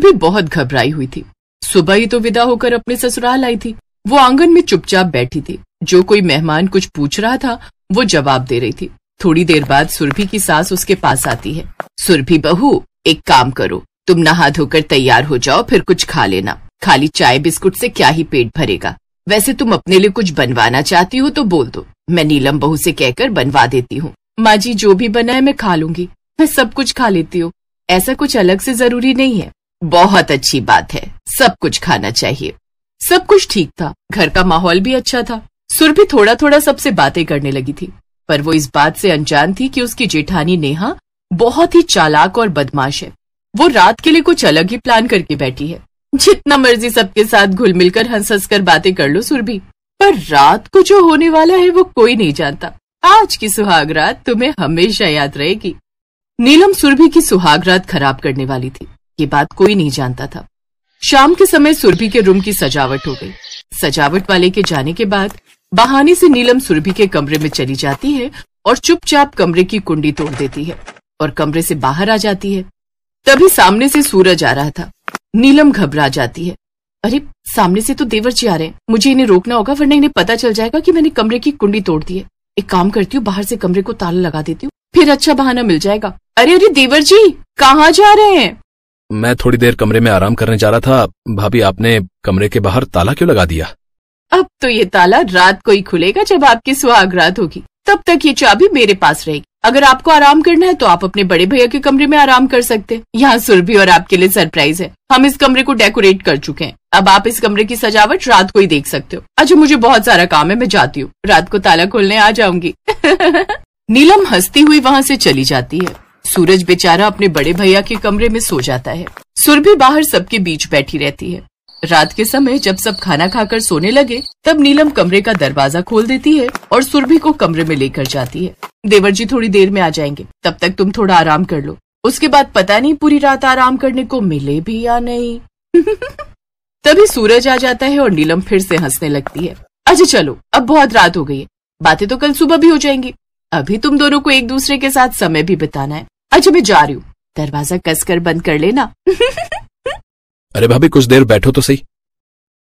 भी बहुत घबराई हुई थी सुबह ही तो विदा होकर अपने ससुराल आई थी वो आंगन में चुपचाप बैठी थी जो कोई मेहमान कुछ पूछ रहा था वो जवाब दे रही थी थोड़ी देर बाद सुरभि की सास उसके पास आती है सुरभि बहू एक काम करो तुम नहा धोकर तैयार हो जाओ फिर कुछ खा लेना खाली चाय बिस्कुट से क्या ही पेट भरेगा वैसे तुम अपने लिए कुछ बनवाना चाहती हो तो बोल दो मैं नीलम बहू से कहकर बनवा देती हूँ माँ जी जो भी बनाए मैं खा लूंगी मैं सब कुछ खा लेती हूँ ऐसा कुछ अलग से जरूरी नहीं है बहुत अच्छी बात है सब कुछ खाना चाहिए सब कुछ ठीक था घर का माहौल भी अच्छा था सुरभि थोड़ा थोड़ा सबसे बातें करने लगी थी पर वो इस बात से अनजान थी कि उसकी जेठानी नेहा बहुत ही चालाक और बदमाश है वो रात के लिए कुछ अलग ही प्लान करके बैठी है जितना मर्जी सबके साथ घुल मिलकर हंस हंस कर बातें कर लो सुरभि पर रात को जो होने वाला है वो कोई नहीं जानता आज की सुहाग रात तुम्हें हमेशा याद रहेगी नीलम सुरभि की सुहाग रात खराब करने वाली थी ये बात कोई नहीं जानता था शाम के समय सुरभि के रूम की सजावट हो गई सजावट वाले के जाने के बाद बहाने से नीलम सुरभि के कमरे में चली जाती है और चुपचाप कमरे की कुंडी तोड़ देती है और कमरे से बाहर आ जाती है तभी सामने से सूरज आ रहा था नीलम घबरा जाती है अरे सामने से तो देवर जी आ रहे हैं मुझे इन्हें रोकना होगा वरना इन्हें पता चल जाएगा कि मैंने कमरे की कुंडी तोड़ दी है एक काम करती हूँ बाहर से कमरे को ताला लगा देती हूँ फिर अच्छा बहाना मिल जाएगा अरे अरे देवर जी कहाँ जा रहे हैं मैं थोड़ी देर कमरे में आराम करने जा रहा था भाभी आपने कमरे के बाहर ताला क्यों लगा दिया अब तो ये ताला रात को ही खुलेगा जब आपकी सुहागरात होगी तब तक ये चाबी मेरे पास रहेगी अगर आपको आराम करना है तो आप अपने बड़े भैया के कमरे में आराम कर सकते हैं यहाँ सुरभि और आपके लिए सरप्राइज है हम इस कमरे को डेकोरेट कर चुके हैं अब आप इस कमरे की सजावट रात को ही देख सकते हो अच्छा मुझे बहुत सारा काम है मैं जाती हूँ रात को ताला खोलने आ जाऊंगी नीलम हंसती हुई वहाँ से चली जाती है सूरज बेचारा अपने बड़े भैया के कमरे में सो जाता है सुरभि बाहर सबके बीच बैठी रहती है रात के समय जब सब खाना खाकर सोने लगे तब नीलम कमरे का दरवाजा खोल देती है और सुरभि को कमरे में लेकर जाती है देवर जी थोड़ी देर में आ जाएंगे तब तक तुम थोड़ा आराम कर लो उसके बाद पता नहीं पूरी रात आराम करने को मिले भी या नहीं तभी सूरज आ जाता है और नीलम फिर से हंसने लगती है अच्छा चलो अब बहुत रात हो गई है बातें तो कल सुबह भी हो जाएंगी अभी तुम दोनों को एक दूसरे के साथ समय भी बिताना है अच्छा मैं जा रही हूँ दरवाजा कसकर बंद कर लेना अरे भाभी कुछ देर बैठो तो सही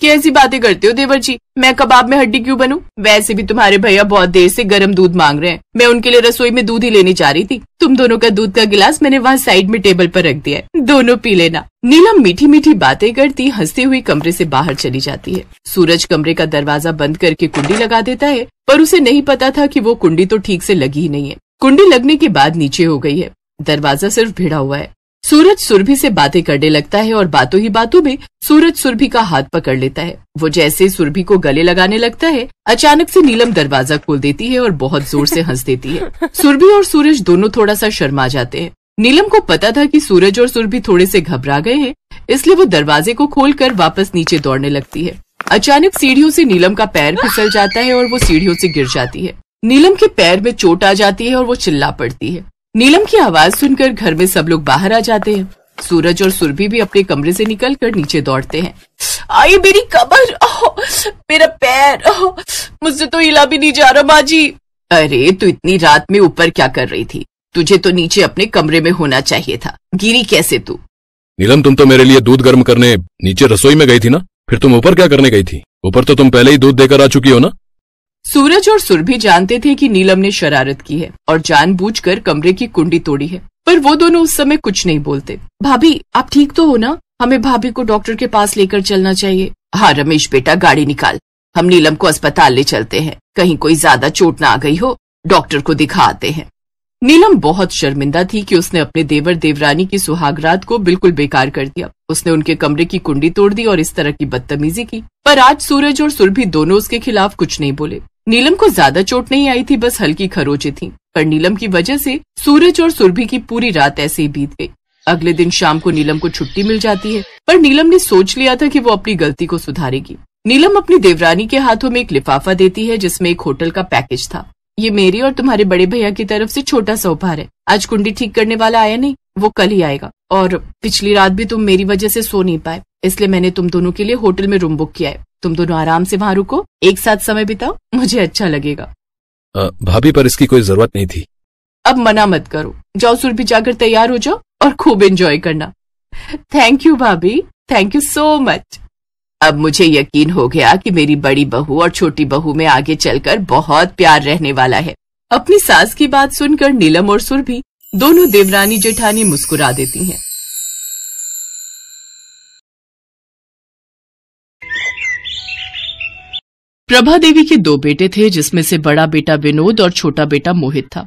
कैसी बातें करते हो देवर जी मैं कबाब में हड्डी क्यों बनूं? वैसे भी तुम्हारे भैया बहुत देर से गर्म दूध मांग रहे हैं मैं उनके लिए रसोई में दूध ही लेने जा रही थी तुम दोनों का दूध का गिलास मैंने वहाँ साइड में टेबल पर रख दिया है दोनों पी लेना नीलम मीठी मीठी बातें करती हंसती हुई कमरे से बाहर चली जाती है सूरज कमरे का दरवाजा बंद करके कुंडी लगा देता है पर उसे नहीं पता था कि वो कुंडी तो ठीक से लगी ही नहीं है कुंडी लगने के बाद नीचे हो गई है दरवाजा सिर्फ भिड़ा हुआ है सूरज सुरभि से बातें करने लगता है और बातों ही बातों में सूरज सुरभि का हाथ पकड़ लेता है वो जैसे सुरभि को गले लगाने लगता है अचानक से नीलम दरवाजा खोल देती है और बहुत जोर से हंस देती है सुरभि और सूरज दोनों थोड़ा सा शर्मा जाते हैं नीलम को पता था कि सूरज और सुरभि थोड़े से घबरा गए हैं इसलिए वो दरवाजे को कर वापस नीचे दौड़ने लगती है अचानक सीढ़ियों से नीलम का पैर फिसल जाता है और वो सीढ़ियों से गिर जाती है नीलम के पैर में चोट आ जाती है और वो चिल्ला पड़ती है नीलम की आवाज सुनकर घर में सब लोग बाहर आ जाते हैं सूरज और सुरभि भी अपने कमरे से निकलकर नीचे दौड़ते हैं आई मेरी कमर मेरा पैर मुझसे तो हिला भी नहीं जा रहा माजी अरे तू इतनी रात में ऊपर क्या कर रही थी तुझे तो नीचे अपने कमरे में होना चाहिए था गिरी कैसे तू नीलम तुम तो मेरे लिए दूध गर्म करने नीचे रसोई में गई थी ना फिर तुम ऊपर क्या करने गई थी ऊपर तो तुम पहले ही दूध देकर आ चुकी हो ना सूरज और सुरभि जानते थे कि नीलम ने शरारत की है और जानबूझकर कमरे की कुंडी तोड़ी है पर वो दोनों उस समय कुछ नहीं बोलते भाभी आप ठीक तो हो ना हमें भाभी को डॉक्टर के पास लेकर चलना चाहिए हाँ रमेश बेटा गाड़ी निकाल हम नीलम को अस्पताल ले चलते हैं कहीं कोई ज्यादा चोट ना आ गई हो डॉक्टर को दिखा आते हैं नीलम बहुत शर्मिंदा थी कि उसने अपने देवर देवरानी की सुहागरात को बिल्कुल बेकार कर दिया उसने उनके कमरे की कुंडी तोड़ दी और इस तरह की बदतमीजी की पर आज सूरज और सुरभि दोनों उसके खिलाफ कुछ नहीं बोले नीलम को ज्यादा चोट नहीं आई थी बस हल्की खरोचे थी पर नीलम की वजह से सूरज और सुरभि की पूरी रात ऐसे ही बीत गई अगले दिन शाम को नीलम को छुट्टी मिल जाती है पर नीलम ने सोच लिया था कि वो अपनी गलती को सुधारेगी नीलम अपनी देवरानी के हाथों में एक लिफाफा देती है जिसमें एक होटल का पैकेज था ये मेरी और तुम्हारे बड़े भैया की तरफ से छोटा सा उपहार है आज कुंडी ठीक करने वाला आया नहीं वो कल ही आएगा और पिछली रात भी तुम मेरी वजह से सो नहीं पाए इसलिए मैंने तुम दोनों के लिए होटल में रूम बुक किया है तुम दोनों आराम से वहां रुको एक साथ समय बिताओ मुझे अच्छा लगेगा भाभी पर इसकी कोई जरूरत नहीं थी अब मना मत करो जाओ सुरभि जाकर तैयार हो जाओ और खूब एंजॉय करना थैंक यू भाभी थैंक यू सो मच अब मुझे यकीन हो गया कि मेरी बड़ी बहू और छोटी बहू में आगे चलकर बहुत प्यार रहने वाला है अपनी सास की बात सुनकर नीलम और सुरभि दोनों देवरानी जेठानी मुस्कुरा देती हैं प्रभा देवी के दो बेटे थे जिसमें से बड़ा बेटा विनोद और छोटा बेटा मोहित था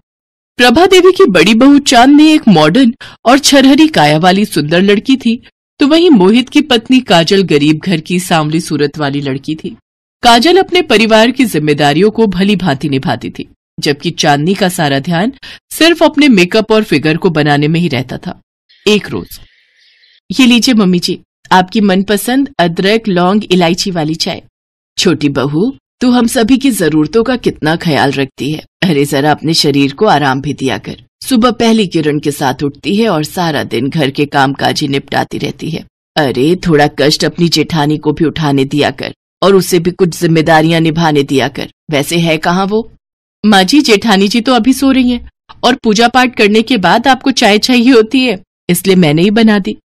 प्रभा देवी की बड़ी बहू ने एक मॉडर्न और छरहरी काया वाली सुंदर लड़की थी तो वहीं मोहित की पत्नी काजल गरीब घर की सांवली सूरत वाली लड़की थी काजल अपने परिवार की जिम्मेदारियों को भली भांति निभाती थी जबकि चांदनी का सारा ध्यान सिर्फ अपने मेकअप और फिगर को बनाने में ही रहता था एक रोज ये लीजिए मम्मी जी आपकी मनपसंद अदरक लौंग इलायची वाली चाय छोटी बहू तू हम सभी की जरूरतों का कितना ख्याल रखती है अरे जरा अपने शरीर को आराम भी दिया कर सुबह पहली किरण के साथ उठती है और सारा दिन घर के काम काज ही निपटाती रहती है अरे थोड़ा कष्ट अपनी जेठानी को भी उठाने दिया कर और उसे भी कुछ जिम्मेदारियां निभाने दिया कर वैसे है कहाँ वो माँ जी जेठानी जी तो अभी सो रही हैं और पूजा पाठ करने के बाद आपको चाय चाहिए होती है इसलिए मैंने ही बना दी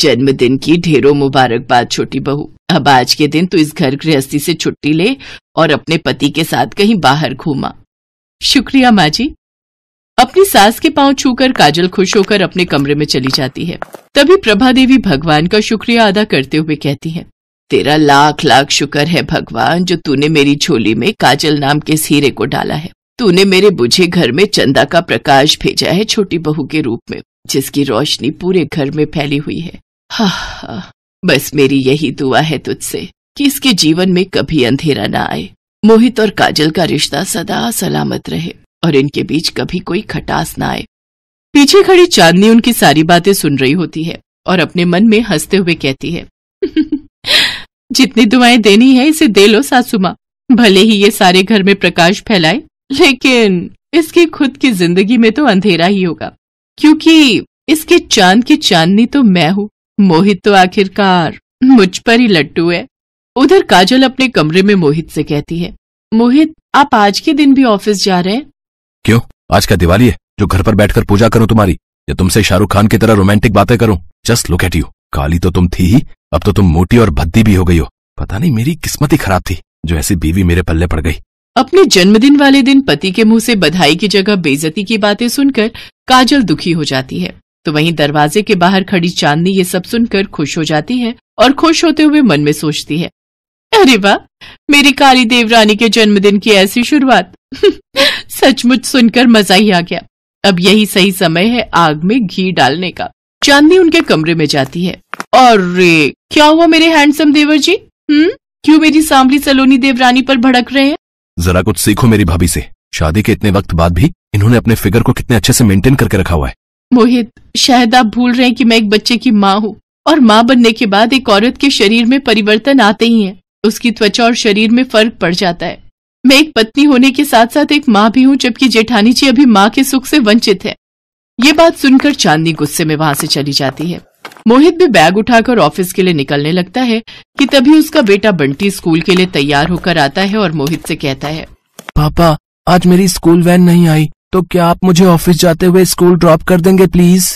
जन्मदिन की ढेरों मुबारकबाद छोटी बहू अब आज के दिन तू इस घर गृहस्थी से छुट्टी ले और अपने पति के साथ कहीं बाहर घूमा शुक्रिया माँ जी अपनी सास के पांव छूकर काजल खुश होकर अपने कमरे में चली जाती है तभी प्रभा देवी भगवान का शुक्रिया अदा करते हुए कहती है तेरा लाख लाख शुक्र है भगवान जो तूने मेरी झोली में काजल नाम के हीरे को डाला है तूने मेरे बुझे घर में चंदा का प्रकाश भेजा है छोटी बहू के रूप में जिसकी रोशनी पूरे घर में फैली हुई है हा, हा, बस मेरी यही दुआ है तुझसे कि इसके जीवन में कभी अंधेरा ना आए मोहित और काजल का रिश्ता सदा सलामत रहे और इनके बीच कभी कोई खटास ना आए पीछे खड़ी चांदनी उनकी सारी बातें सुन रही होती है और अपने मन में हंसते हुए कहती है जितनी दुआएं देनी है इसे दे लो सासुमा भले ही ये सारे घर में प्रकाश फैलाए लेकिन इसकी खुद की जिंदगी में तो अंधेरा ही होगा क्योंकि इसके चांद की चांदनी तो मैं हूँ मोहित तो आखिरकार मुझ पर ही लट्टू है उधर काजल अपने कमरे में मोहित से कहती है मोहित आप आज के दिन भी ऑफिस जा रहे हैं क्यों आज का दिवाली है जो घर पर बैठकर पूजा करूं तुम्हारी या तुमसे शाहरुख खान की तरह रोमांटिक बातें करूं जस्ट लुक एट यू काली तो तुम थी ही अब तो तुम मोटी और भद्दी भी हो गई हो पता नहीं मेरी किस्मत ही खराब थी जो ऐसी बीवी मेरे पल्ले पड़ गई अपने जन्मदिन वाले दिन पति के मुंह से बधाई की जगह बेजती की बातें सुनकर काजल दुखी हो जाती है तो वहीं दरवाजे के बाहर खड़ी चांदनी ये सब सुनकर खुश हो जाती है और खुश होते हुए मन में सोचती है अरे वाह मेरी काली देवरानी के जन्मदिन की ऐसी शुरुआत सचमुच सुनकर मजा ही आ गया अब यही सही समय है आग में घी डालने का चांदनी उनके कमरे में जाती है और क्या हुआ मेरे हैंडसम देवर जी हम्म क्यों मेरी सांवली सलोनी देवरानी पर भड़क रहे हैं जरा कुछ सीखो मेरी भाभी से शादी के इतने वक्त बाद भी इन्होंने अपने फिगर को कितने अच्छे से मेंटेन करके रखा हुआ है मोहित शायद आप भूल रहे हैं कि मैं एक बच्चे की माँ हूँ और माँ बनने के बाद एक औरत के शरीर में परिवर्तन आते ही है उसकी त्वचा और शरीर में फर्क पड़ जाता है मैं एक पत्नी होने के साथ साथ एक माँ भी हूँ जबकि जेठानी जी अभी माँ के सुख से वंचित है ये बात सुनकर चांदनी गुस्से में वहाँ से चली जाती है मोहित भी बैग उठाकर ऑफिस के लिए निकलने लगता है कि तभी उसका बेटा बंटी स्कूल के लिए तैयार होकर आता है और मोहित से कहता है पापा आज मेरी स्कूल वैन नहीं आई तो क्या आप मुझे ऑफिस जाते हुए स्कूल ड्रॉप कर देंगे प्लीज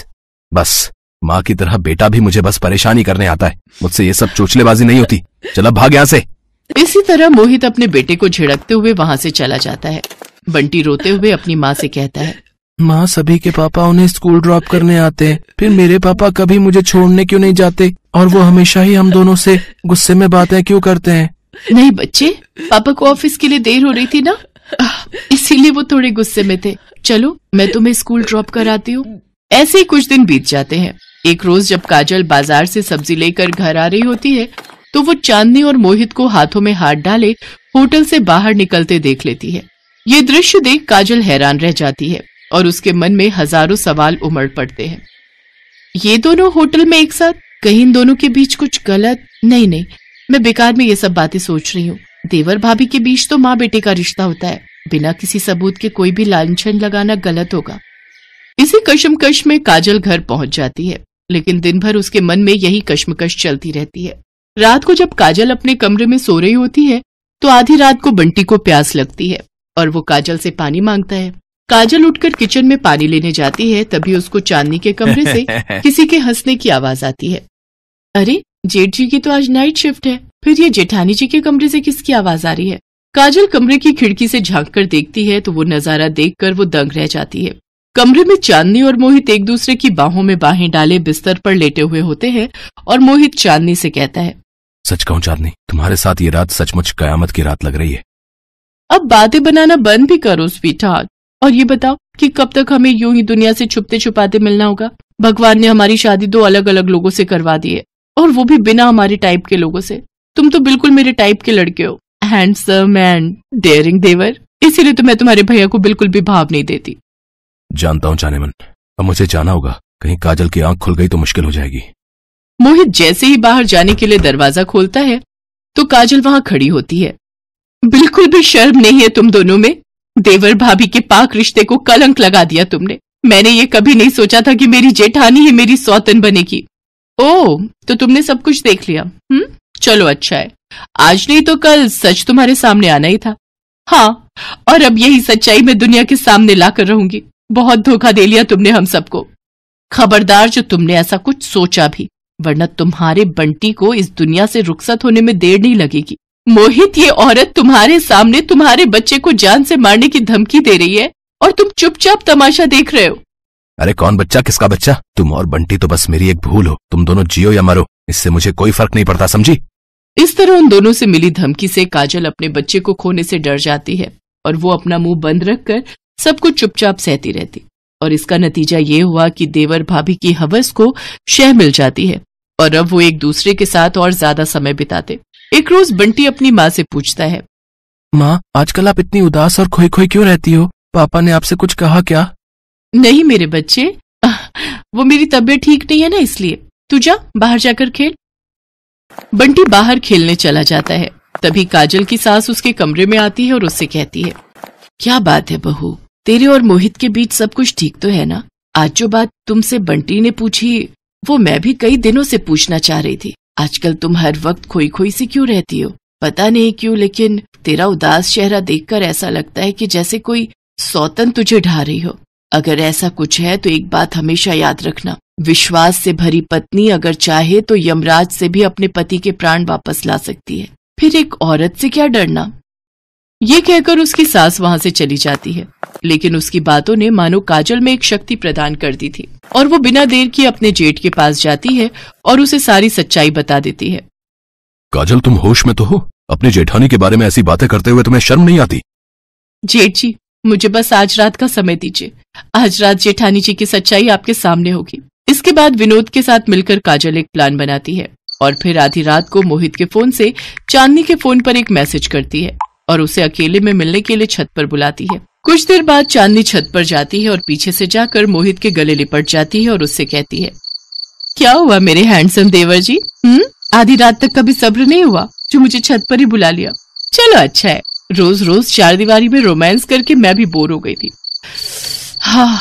बस माँ की तरह बेटा भी मुझे बस परेशानी करने आता है मुझसे ये सब चोचलेबाजी नहीं होती चला भाग यहाँ से इसी तरह मोहित अपने बेटे को झिड़कते हुए वहाँ से चला जाता है बंटी रोते हुए अपनी माँ से कहता है माँ सभी के पापा उन्हें स्कूल ड्रॉप करने आते हैं फिर मेरे पापा कभी मुझे छोड़ने क्यों नहीं जाते और वो हमेशा ही हम दोनों से गुस्से में बातें क्यों करते हैं नहीं बच्चे पापा को ऑफिस के लिए देर हो रही थी ना इसीलिए वो थोड़े गुस्से में थे चलो मैं तुम्हें स्कूल ड्रॉप कराती हूँ ऐसे ही कुछ दिन बीत जाते हैं एक रोज जब काजल बाजार से सब्जी लेकर घर आ रही होती है तो वो चांदनी और मोहित को हाथों में हाथ डाले होटल से बाहर निकलते देख लेती है ये दृश्य देख काजल हैरान रह जाती है और उसके मन में हजारों सवाल उमड़ पड़ते हैं ये दोनों होटल में एक साथ कहीं इन दोनों के बीच कुछ गलत नहीं नहीं मैं बेकार में ये सब बातें सोच रही हूँ देवर भाभी के बीच तो माँ बेटे का रिश्ता होता है बिना किसी सबूत के कोई भी लालछन लगाना गलत होगा इसी कशमकश में काजल घर पहुंच जाती है लेकिन दिन भर उसके मन में यही कशमकश चलती रहती है रात को जब काजल अपने कमरे में सो रही होती है तो आधी रात को बंटी को प्यास लगती है और वो काजल से पानी मांगता है काजल उठकर किचन में पानी लेने जाती है तभी उसको चांदनी के कमरे से किसी के हंसने की आवाज आती है अरे जेठ जी की तो आज नाइट शिफ्ट है फिर ये जेठानी जी के कमरे से किसकी आवाज आ रही है काजल कमरे की खिड़की से झांक कर देखती है तो वो नजारा देख कर वो दंग रह जाती है कमरे में चांदनी और मोहित एक दूसरे की बाहों में बाहें डाले बिस्तर पर लेटे हुए होते हैं और मोहित चांदनी से कहता है सच कहूँ चांदनी तुम्हारे साथ ये रात सचमुच कयामत की रात लग रही है अब बातें बनाना बंद भी करो स्वीटार्ट और ये बताओ कि कब तक हमें यूं ही दुनिया से छुपते छुपाते मिलना होगा भगवान ने हमारी शादी दो अलग अलग लोगों से करवा दी है और वो भी बिना हमारे टाइप के लोगों से तुम तो बिल्कुल मेरे टाइप के लड़के हो हैंडसम एंड डेयरिंग देवर इसीलिए तो मैं तुम्हारे भैया को बिल्कुल भी भाव नहीं देती जानता हूँ जानेमन अब मुझे जाना होगा कहीं काजल की आंख खुल गई तो मुश्किल हो जाएगी मोहित जैसे ही बाहर जाने के लिए दरवाजा खोलता है तो काजल वहां खड़ी होती है बिल्कुल भी शर्म नहीं है तुम दोनों में देवर भाभी के पाक रिश्ते को कलंक लगा दिया तुमने मैंने ये कभी नहीं सोचा था कि मेरी जेठानी ही मेरी सौतन बनेगी ओ तो तुमने सब कुछ देख लिया हम्म चलो अच्छा है आज नहीं तो कल सच तुम्हारे सामने आना ही था हाँ और अब यही सच्चाई मैं दुनिया के सामने ला कर रहूंगी बहुत धोखा दे लिया तुमने हम सबको खबरदार जो तुमने ऐसा कुछ सोचा भी वरना तुम्हारे बंटी को इस दुनिया से रुखसत होने में देर नहीं लगेगी मोहित ये औरत तुम्हारे सामने तुम्हारे बच्चे को जान से मारने की धमकी दे रही है और तुम चुपचाप तमाशा देख रहे हो अरे कौन बच्चा किसका बच्चा तुम और बंटी तो बस मेरी एक भूल हो तुम दोनों जियो या मरो इससे मुझे कोई फर्क नहीं पड़ता समझी इस तरह उन दोनों से मिली धमकी से काजल अपने बच्चे को खोने से डर जाती है और वो अपना मुंह बंद रखकर सब कुछ चुपचाप सहती रहती और इसका नतीजा ये हुआ कि देवर भाभी की हवस को शह मिल जाती है और अब वो एक दूसरे के साथ और ज्यादा समय बिताते एक रोज बंटी अपनी माँ से पूछता है माँ आजकल आप इतनी उदास और खोई खोई क्यों रहती हो पापा ने आपसे कुछ कहा क्या नहीं मेरे बच्चे वो मेरी तबीयत ठीक नहीं है ना इसलिए तू जा बाहर जाकर खेल बंटी बाहर खेलने चला जाता है तभी काजल की सास उसके कमरे में आती है और उससे कहती है क्या बात है बहू तेरे और मोहित के बीच सब कुछ ठीक तो है ना आज जो बात तुमसे बंटी ने पूछी वो मैं भी कई दिनों से पूछना चाह रही थी आजकल तुम हर वक्त खोई खोई सी क्यों रहती हो पता नहीं क्यों लेकिन तेरा उदास चेहरा देखकर ऐसा लगता है कि जैसे कोई सौतन तुझे ढा रही हो अगर ऐसा कुछ है तो एक बात हमेशा याद रखना विश्वास से भरी पत्नी अगर चाहे तो यमराज से भी अपने पति के प्राण वापस ला सकती है फिर एक औरत से क्या डरना ये कहकर उसकी सास वहाँ से चली जाती है लेकिन उसकी बातों ने मानो काजल में एक शक्ति प्रदान कर दी थी और वो बिना देर के अपने जेठ के पास जाती है और उसे सारी सच्चाई बता देती है काजल तुम होश में तो हो अपने जेठानी के बारे में ऐसी बातें करते हुए तुम्हें शर्म नहीं आती जेठ जी मुझे बस आज रात का समय दीजिए आज रात जेठानी जी की सच्चाई आपके सामने होगी इसके बाद विनोद के साथ मिलकर काजल एक प्लान बनाती है और फिर आधी रात को मोहित के फोन से चांदनी के फोन पर एक मैसेज करती है और उसे अकेले में मिलने के लिए छत पर बुलाती है कुछ देर बाद चांदनी छत पर जाती है और पीछे से जाकर मोहित के गले लिपट जाती है और उससे कहती है क्या हुआ मेरे हैंडसम देवर जी हम्म आधी रात तक कभी सब्र नहीं हुआ जो मुझे छत पर ही बुला लिया चलो अच्छा है रोज रोज चार दीवारी में रोमांस करके मैं भी बोर हो गई थी हाँ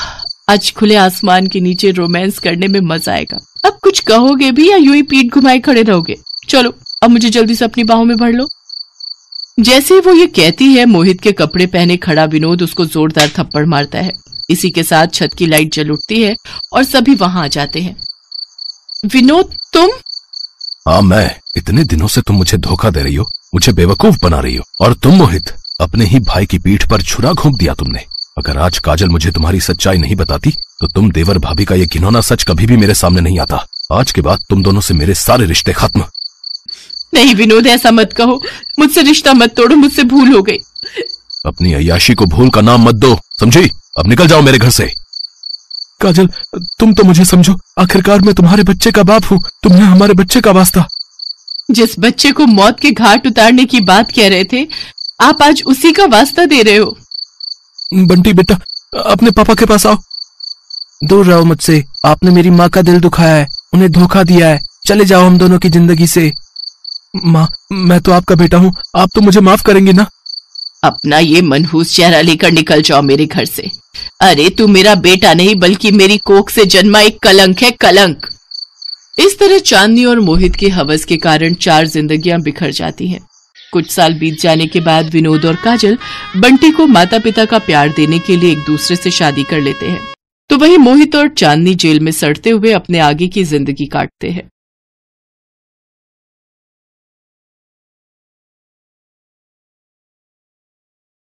आज खुले आसमान के नीचे रोमांस करने में मजा आएगा अब कुछ कहोगे भी या यू ही पीठ घुमाए खड़े रहोगे चलो अब मुझे जल्दी से अपनी बाहों में भर लो जैसे वो ये कहती है मोहित के कपड़े पहने खड़ा विनोद उसको जोरदार थप्पड़ मारता है इसी के साथ छत की लाइट जल उठती है और सभी वहां आ जाते हैं विनोद तुम हाँ मैं इतने दिनों से तुम मुझे धोखा दे रही हो मुझे बेवकूफ बना रही हो और तुम मोहित अपने ही भाई की पीठ पर छुरा घोंप दिया तुमने अगर आज काजल मुझे तुम्हारी सच्चाई नहीं बताती तो तुम देवर भाभी का ये घिनौना सच कभी भी मेरे सामने नहीं आता आज के बाद तुम दोनों से मेरे सारे रिश्ते खत्म नहीं विनोद ऐसा मत कहो मुझसे रिश्ता मत तोड़ो मुझसे भूल हो गई अपनी अयाशी को भूल का नाम मत दो समझी अब निकल जाओ मेरे घर से काजल तुम तो मुझे समझो आखिरकार मैं तुम्हारे बच्चे का बाप हूँ तुम्हें हमारे बच्चे का वास्ता जिस बच्चे को मौत के घाट उतारने की बात कह रहे थे आप आज उसी का वास्ता दे रहे हो बंटी बेटा अपने पापा के पास आओ दूर रहो मुझसे आपने मेरी माँ का दिल दुखाया है उन्हें धोखा दिया है चले जाओ हम दोनों की जिंदगी से माँ मैं तो आपका बेटा हूँ आप तो मुझे माफ करेंगी ना अपना ये मनहूस चेहरा लेकर निकल जाओ मेरे घर से अरे तू मेरा बेटा नहीं बल्कि मेरी कोख से जन्मा एक कलंक है कलंक इस तरह चांदनी और मोहित के हवस के कारण चार जिंदगियां बिखर जाती हैं कुछ साल बीत जाने के बाद विनोद और काजल बंटी को माता पिता का प्यार देने के लिए एक दूसरे से शादी कर लेते हैं तो वही मोहित और चांदनी जेल में सड़ते हुए अपने आगे की जिंदगी काटते हैं